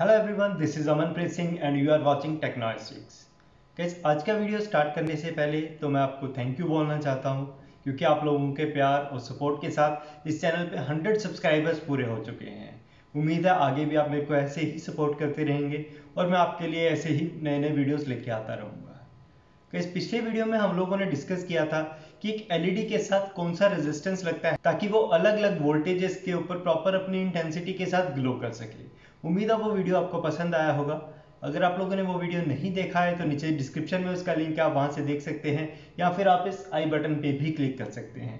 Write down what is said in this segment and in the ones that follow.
Hello everyone this is Amanpreet Singh and you are watching technostics कैस आज का वीडियो स्टार्ट करने से पहले तो मैं आपको थैंक यू बोलना चाहता हूँ क्योंकि आप लोगों के प्यार और सपोर्ट के साथ इस चैनल पे 100 सब्सक्राइबर्स पूरे हो चुके हैं उम्मीद है आगे भी आप मेरे को ऐसे ही सपोर्ट करते रहेंगे और मैं आपके लिए ऐसे ही नए नए वीडियोस लेके आता रहूँगा कैस पिछले वीडियो में हम लोगों ने डिस्कस किया था कि एक एलईडी e के साथ कौन सा रेजिस्टेंस लगता है ताकि वो अलग अलग वोल्टेजेस के ऊपर प्रॉपर अपनी इंटेंसिटी के साथ ग्लो कर सके उम्मीद है वो वीडियो आपको पसंद आया होगा अगर आप लोगों ने वो वीडियो नहीं देखा है तो नीचे डिस्क्रिप्शन में उसका लिंक है आप वहाँ से देख सकते हैं या फिर आप इस आई बटन पे भी क्लिक कर सकते हैं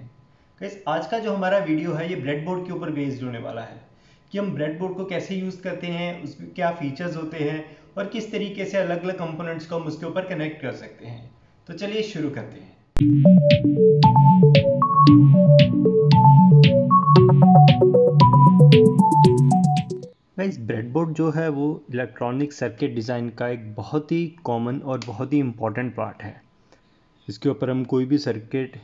कैस आज का जो हमारा वीडियो है ये ब्रेड बोर्ड के ऊपर बेस्ड होने वाला है कि हम ब्रेड बोर्ड को कैसे यूज़ करते हैं उसमें क्या फीचर्स होते हैं और किस तरीके से अलग अलग कंपोनेंट्स को हम उसके ऊपर कनेक्ट कर सकते हैं तो चलिए शुरू करते हैं Thank you. गाइस ब्रेडबोर्ड जो है वो इलेक्ट्रॉनिक सर्किट डिज़ाइन का एक बहुत ही कॉमन और बहुत ही इम्पॉर्टेंट पार्ट है इसके ऊपर हम कोई भी सर्किट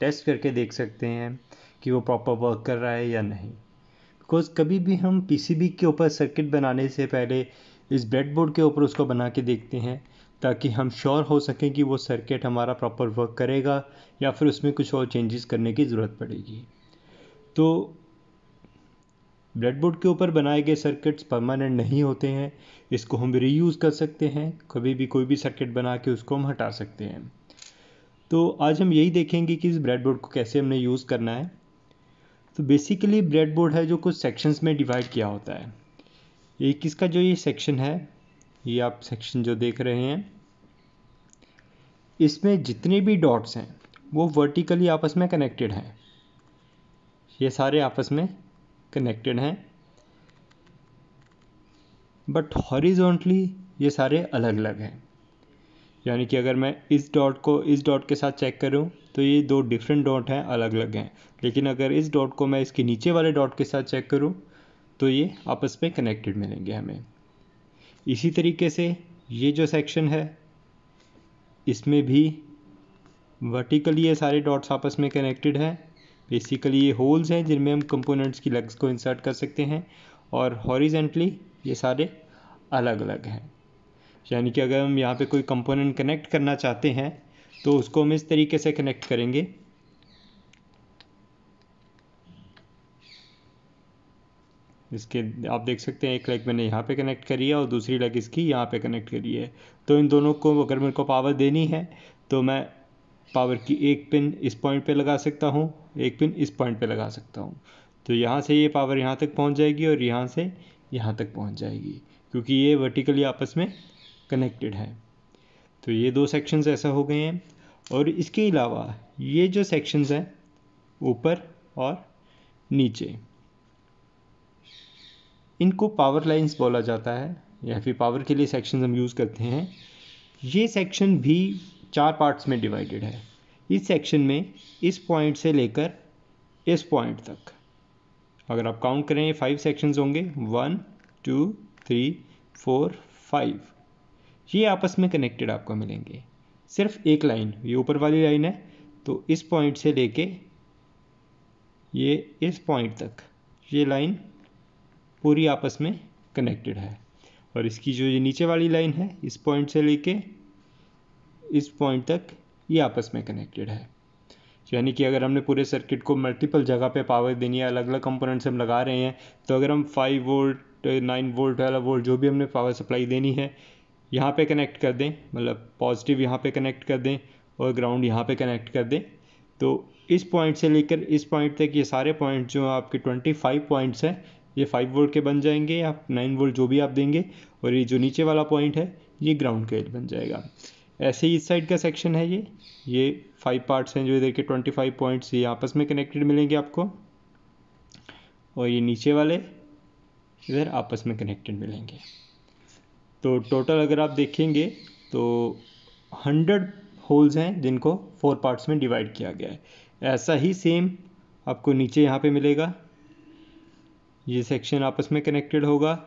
टेस्ट करके देख सकते हैं कि वो प्रॉपर वर्क कर रहा है या नहीं बिकॉज कभी भी हम पीसीबी के ऊपर सर्किट बनाने से पहले इस ब्रेडबोर्ड के ऊपर उसको बना के देखते हैं ताकि हम श्योर हो सकें कि वो सर्किट हमारा प्रॉपर वर्क करेगा या फिर उसमें कुछ और चेंजेस करने की ज़रूरत पड़ेगी तो ब्रेडबोर्ड के ऊपर बनाए गए सर्किट्स परमानेंट नहीं होते हैं इसको हम रीयूज़ कर सकते हैं कभी भी कोई भी सर्किट बना के उसको हम हटा सकते हैं तो आज हम यही देखेंगे कि इस ब्रेडबोर्ड को कैसे हमने यूज़ करना है तो बेसिकली ब्रेडबोर्ड है जो कुछ सेक्शंस में डिवाइड किया होता है एक इसका जो ये सेक्शन है ये आप सेक्शन जो देख रहे हैं इसमें जितने भी डॉट्स हैं वो वर्टिकली आपस में कनेक्टेड हैं ये सारे आपस में कनेक्टेड हैं बट हॉरिजॉन्टली ये सारे अलग अलग हैं यानी कि अगर मैं इस डॉट को इस डॉट के साथ चेक करूं तो ये दो डिफरेंट डॉट हैं अलग अलग हैं लेकिन अगर इस डॉट को मैं इसके नीचे वाले डॉट के साथ चेक करूं तो ये आपस में कनेक्टेड मिलेंगे हमें इसी तरीके से ये जो सेक्शन है इसमें भी वर्टिकली ये सारे डॉट्स आपस में कनेक्टेड हैं बेसिकली ये होल्स हैं जिनमें हम कंपोनेंट्स की लेग्स को इंसर्ट कर सकते हैं और हॉरिजेंटली ये सारे अलग अलग हैं यानी कि अगर हम यहाँ पे कोई कंपोनेंट कनेक्ट करना चाहते हैं तो उसको हम इस तरीके से कनेक्ट करेंगे इसके आप देख सकते हैं एक लेग मैंने यहाँ पे कनेक्ट करी है और दूसरी लेग इसकी यहाँ पे कनेक्ट करी है तो इन दोनों को अगर मेरे को पावर देनी है तो मैं पावर की एक पिन इस पॉइंट पे लगा सकता हूँ एक पिन इस पॉइंट पे लगा सकता हूँ तो यहाँ से ये पावर यहाँ तक पहुँच जाएगी और यहाँ से यहाँ तक पहुँच जाएगी क्योंकि ये वर्टिकली आपस में कनेक्टेड है तो ये दो सेक्शंस ऐसा हो गए हैं और इसके अलावा ये जो सेक्शंस हैं ऊपर और नीचे इनको पावर लाइन्स बोला जाता है या फिर पावर के लिए सेक्शन हम यूज़ करते हैं ये सेक्शन भी चार पार्ट्स में डिवाइडेड है इस सेक्शन में इस पॉइंट से लेकर इस पॉइंट तक अगर आप काउंट करें ये फाइव सेक्शंस होंगे one two three four five ये आपस में कनेक्टेड आपको मिलेंगे सिर्फ एक लाइन ये ऊपर वाली लाइन है तो इस पॉइंट से लेके ये इस पॉइंट तक ये लाइन पूरी आपस में कनेक्टेड है और इसकी जो ये नीचे वाली लाइन है इस पॉइंट से लेके इस पॉइंट तक ये आपस में कनेक्टेड है यानी कि अगर हमने पूरे सर्किट को मल्टीपल जगह पे पावर देनी है अलग अलग कंपोनेंट्स हम लगा रहे हैं तो अगर हम five volt nine volt twelve volt जो भी हमने पावर सप्लाई देनी है यहाँ पे कनेक्ट कर दें मतलब पॉजिटिव यहाँ पे कनेक्ट कर दें और ग्राउंड यहाँ पे कनेक्ट कर दें तो इस पॉइंट से लेकर इस पॉइंट तक ये सारे पॉइंट जो आपके ट्वेंटी फाइव पॉइंट्स हैं ये फाइव वोल्ट के बन जाएंगे या नाइन वोल्ट जो भी आप देंगे और ये जो नीचे वाला पॉइंट है ये ग्राउंड का बन जाएगा ऐसे ही इस साइड का सेक्शन है ये ये फाइव पार्ट्स हैं जो इधर के ट्वेंटी फाइव पॉइंट्स ये आपस में कनेक्टेड मिलेंगे आपको और ये नीचे वाले इधर आपस में कनेक्टेड मिलेंगे तो टोटल अगर आप देखेंगे तो हंड्रेड होल्स हैं जिनको फोर पार्ट्स में डिवाइड किया गया है ऐसा ही सेम आपको नीचे यहाँ पे मिलेगा ये सेक्शन आपस में कनेक्टेड होगा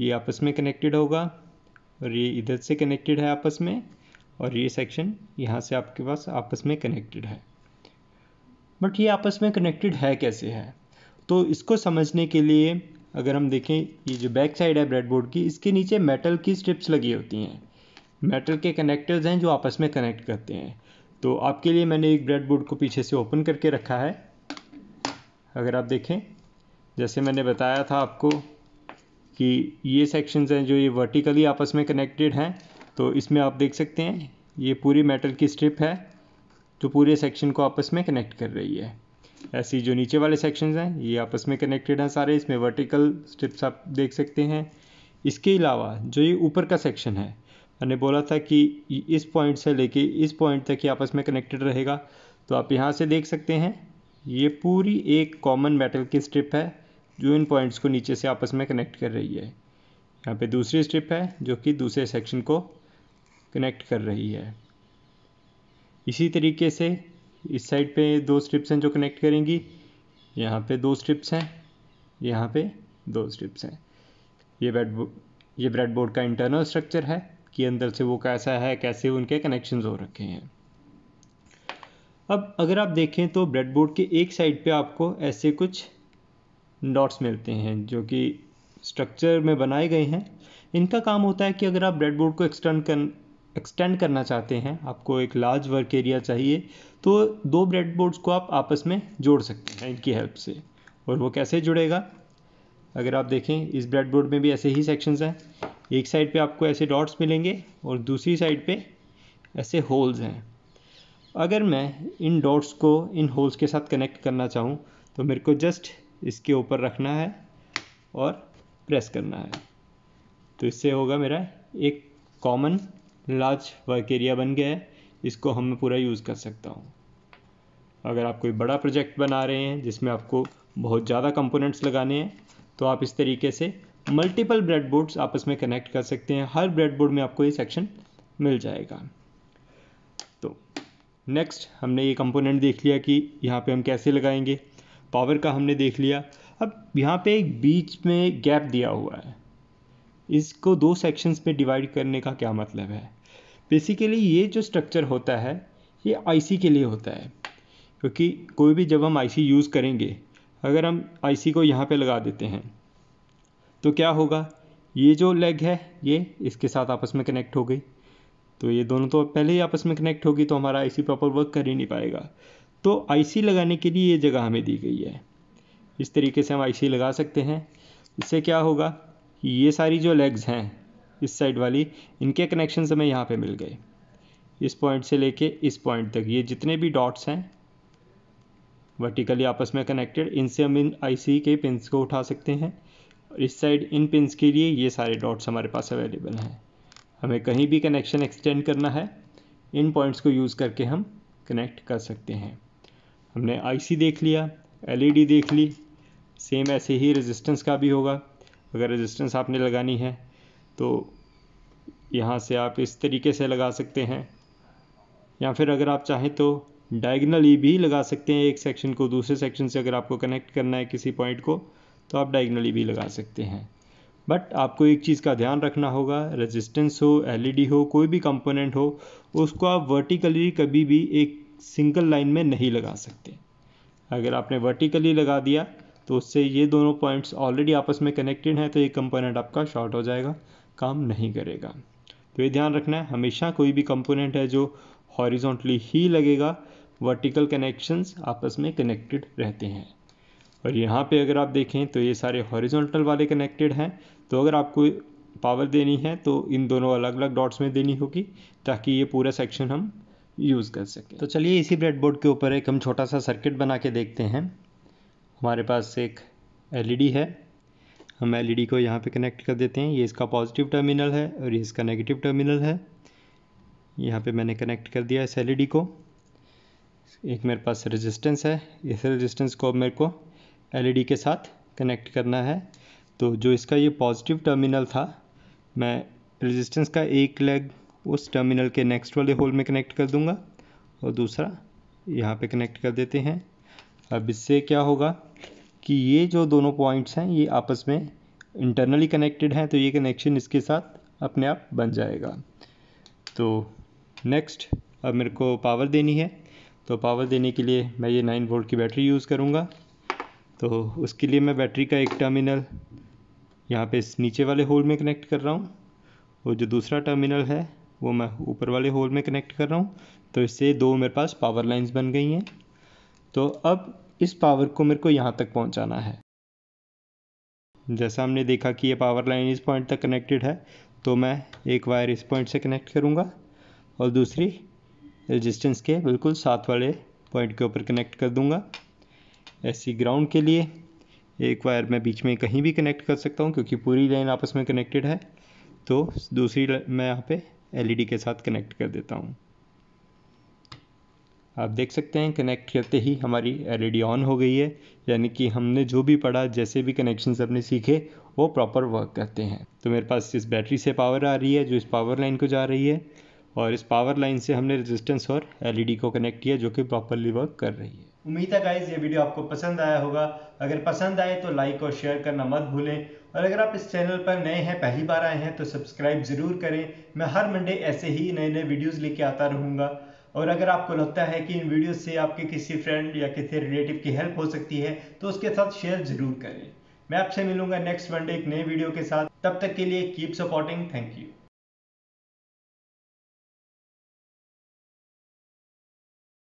ये आपस में कनेक्टेड होगा और ये इधर से कनेक्टेड है आपस में और ये सेक्शन यहाँ से आपके पास आपस में कनेक्टेड है बट ये आपस में कनेक्टेड है कैसे है तो इसको समझने के लिए अगर हम देखें ये जो बैक साइड है ब्रेडबोर्ड की इसके नीचे मेटल की स्ट्रिप्स लगी होती हैं मेटल के कनेक्टर्स हैं जो आपस में कनेक्ट करते हैं तो आपके लिए मैंने एक ब्रेडबोर्ड को पीछे से ओपन करके रखा है अगर आप देखें जैसे मैंने बताया था आपको कि ये सेक्शंस हैं जो ये वर्टिकली आपस में कनेक्टेड हैं तो इसमें आप देख सकते हैं ये पूरी मेटल की स्ट्रिप है जो पूरे सेक्शन को आपस में कनेक्ट कर रही है ऐसी जो नीचे वाले सेक्शंस हैं ये आपस में कनेक्टेड हैं सारे इसमें वर्टिकल स्ट्रिप्स आप देख सकते हैं इसके अलावा जो ये ऊपर का सेक्शन है मैंने बोला था कि इस पॉइंट से लेके इस पॉइंट तक ये आपस में कनेक्टेड रहेगा तो आप यहाँ से देख सकते हैं ये पूरी एक कॉमन मेटल की स्ट्रिप है जो इन पॉइंट्स को नीचे से आपस में कनेक्ट कर रही है यहाँ पे दूसरी स्ट्रिप है जो कि दूसरे सेक्शन को कनेक्ट कर रही है इसी तरीके से इस साइड पे दो स्ट्रिप्स हैं जो कनेक्ट करेंगी यहाँ पे दो स्ट्रिप्स हैं यहाँ पे दो स्ट्रिप्स हैं ये ब्रेड ये ब्रेड बोर्ड का इंटरनल स्ट्रक्चर है कि अंदर से वो कैसा है कैसे उनके कनेक्शन हो रखे हैं अब अगर आप देखें तो ब्रेड बोर्ड के एक साइड पे आपको ऐसे कुछ डॉट्स मिलते हैं जो कि स्ट्रक्चर में बनाए गए हैं इनका काम होता है कि अगर आप ब्रेडबोर्ड को एक्सटेंड कर एक्सटेंड करना चाहते हैं आपको एक लार्ज वर्क एरिया चाहिए तो दो ब्रेडबोर्ड्स को आप आपस में जोड़ सकते हैं इनकी हेल्प से और वो कैसे जुड़ेगा अगर आप देखें इस ब्रेडबोर्ड में भी ऐसे ही सेक्शंस हैं एक साइड पे आपको ऐसे डॉट्स मिलेंगे और दूसरी साइड पे ऐसे होल्स हैं अगर मैं इन डॉट्स को इन होल्स के साथ कनेक्ट करना चाहूँ तो मेरे को जस्ट इसके ऊपर रखना है और प्रेस करना है तो इससे होगा मेरा एक कॉमन लार्ज वर्क एरिया बन गया है इसको हम पूरा यूज़ कर सकता हूँ अगर आप कोई बड़ा प्रोजेक्ट बना रहे हैं जिसमें आपको बहुत ज़्यादा कंपोनेंट्स लगाने हैं तो आप इस तरीके से मल्टीपल ब्रेड बोर्ड्स आपस में कनेक्ट कर सकते हैं हर ब्रेड बोर्ड में आपको ये सेक्शन मिल जाएगा तो नेक्स्ट हमने ये कंपोनेंट देख लिया कि यहाँ पे हम कैसे लगाएंगे पावर का हमने देख लिया अब यहाँ पे एक बीच में गैप दिया हुआ है इसको दो सेक्शंस में डिवाइड करने का क्या मतलब है बेसिकली ये जो स्ट्रक्चर होता है ये आईसी के लिए होता है क्योंकि कोई भी जब हम आईसी यूज़ करेंगे अगर हम आईसी को यहाँ पे लगा देते हैं तो क्या होगा ये जो लेग है ये इसके साथ आपस में कनेक्ट हो गई तो ये दोनों तो पहले ही आपस में कनेक्ट होगी तो हमारा आईसी प्रॉपर वर्क कर ही नहीं पाएगा तो आईसी लगाने के लिए ये जगह हमें दी गई है इस तरीके से हम आईसी लगा सकते हैं इससे क्या होगा कि ये सारी जो लेग्स हैं इस साइड वाली इनके कनेक्शन हमें यहाँ पे मिल गए इस पॉइंट से लेके इस पॉइंट तक ये जितने भी डॉट्स हैं वर्टिकली आपस में कनेक्टेड इनसे हम इन आई के पिंस को उठा सकते हैं और इस साइड इन पिंस के लिए ये सारे डॉट्स हमारे पास अवेलेबल हैं हमें कहीं भी कनेक्शन एक्सटेंड करना है इन पॉइंट्स को यूज़ करके हम कनेक्ट कर सकते हैं हमने आईसी देख लिया एलईडी e देख ली सेम ऐसे ही रेजिस्टेंस का भी होगा अगर रेजिस्टेंस आपने लगानी है तो यहाँ से आप इस तरीके से लगा सकते हैं या फिर अगर आप चाहें तो डायगनली e भी लगा सकते हैं एक सेक्शन को दूसरे सेक्शन से अगर आपको कनेक्ट करना है किसी पॉइंट को तो आप डायगनली e भी लगा सकते हैं बट आपको एक चीज़ का ध्यान रखना होगा रेजिस्टेंस हो एलईडी हो कोई भी कंपोनेंट हो उसको आप वर्टिकली कभी भी एक सिंगल लाइन में नहीं लगा सकते अगर आपने वर्टिकली लगा दिया तो उससे ये दोनों पॉइंट्स ऑलरेडी आपस में कनेक्टेड हैं तो ये कंपोनेंट आपका शॉर्ट हो जाएगा काम नहीं करेगा तो ये ध्यान रखना है हमेशा कोई भी कंपोनेंट है जो हॉरिजॉन्टली ही लगेगा वर्टिकल कनेक्शंस आपस में कनेक्टेड रहते हैं और यहाँ पे अगर आप देखें तो ये सारे हॉरिजॉन्टल वाले कनेक्टेड हैं तो अगर आपको पावर देनी है तो इन दोनों अलग अलग डॉट्स में देनी होगी ताकि ये पूरा सेक्शन हम यूज़ कर सकें तो चलिए इसी ब्रेडबोर्ड के ऊपर एक हम छोटा सा सर्किट बना के देखते हैं हमारे पास एक एलईडी e है हम एलईडी e को यहाँ पे कनेक्ट कर देते हैं ये इसका पॉजिटिव टर्मिनल है और ये इसका नेगेटिव टर्मिनल है यहाँ पे मैंने कनेक्ट कर दिया इस एल e को एक मेरे पास रेजिस्टेंस है इस रेजिस्टेंस को अब मेरे को एल के साथ कनेक्ट करना है तो जो इसका ये पॉजिटिव टर्मिनल था मैं रेजिस्टेंस का एक लेग उस टर्मिनल के नेक्स्ट वाले होल में कनेक्ट कर दूंगा और दूसरा यहाँ पे कनेक्ट कर देते हैं अब इससे क्या होगा कि ये जो दोनों पॉइंट्स हैं ये आपस में इंटरनली कनेक्टेड हैं तो ये कनेक्शन इसके साथ अपने आप बन जाएगा तो नेक्स्ट अब मेरे को पावर देनी है तो पावर देने के लिए मैं ये नाइन वोल्ट की बैटरी यूज़ करूँगा तो उसके लिए मैं बैटरी का एक टर्मिनल यहाँ पे इस नीचे वाले होल में कनेक्ट कर रहा हूँ और जो दूसरा टर्मिनल है वो मैं ऊपर वाले होल में कनेक्ट कर रहा हूँ तो इससे दो मेरे पास पावर लाइंस बन गई हैं तो अब इस पावर को मेरे को यहाँ तक पहुँचाना है जैसा हमने देखा कि ये पावर लाइन इस पॉइंट तक कनेक्टेड है तो मैं एक वायर इस पॉइंट से कनेक्ट करूँगा और दूसरी रजिस्टेंस के बिल्कुल साथ वाले पॉइंट के ऊपर कनेक्ट कर दूँगा ऐसी ग्राउंड के लिए एक वायर मैं बीच में कहीं भी कनेक्ट कर सकता हूँ क्योंकि पूरी लाइन आपस में कनेक्टेड है तो दूसरी मैं यहाँ पे एलईडी के साथ कनेक्ट कर देता हूँ आप देख सकते हैं कनेक्ट करते ही हमारी एलईडी ऑन हो गई है यानी कि हमने जो भी पढ़ा जैसे भी कनेक्शन अपने सीखे वो प्रॉपर वर्क करते हैं तो मेरे पास इस बैटरी से पावर आ रही है जो इस पावर लाइन को जा रही है और इस पावर लाइन से हमने रेजिस्टेंस और एलईडी को कनेक्ट किया जो कि प्रॉपरली वर्क कर रही है उम्मीद है गाइज ये वीडियो आपको पसंद आया होगा अगर पसंद आए तो लाइक और शेयर करना मत भूलें और अगर आप इस चैनल पर नए हैं पहली बार आए हैं तो सब्सक्राइब ज़रूर करें मैं हर मंडे ऐसे ही नए नए वीडियोज़ लेके आता रहूँगा और अगर आपको लगता है कि इन वीडियो से आपके किसी फ्रेंड या किसी रिलेटिव की हेल्प हो सकती है तो उसके साथ शेयर ज़रूर करें मैं आपसे मिलूंगा नेक्स्ट मंडे एक नए वीडियो के साथ तब तक के लिए कीप सपोर्टिंग थैंक यू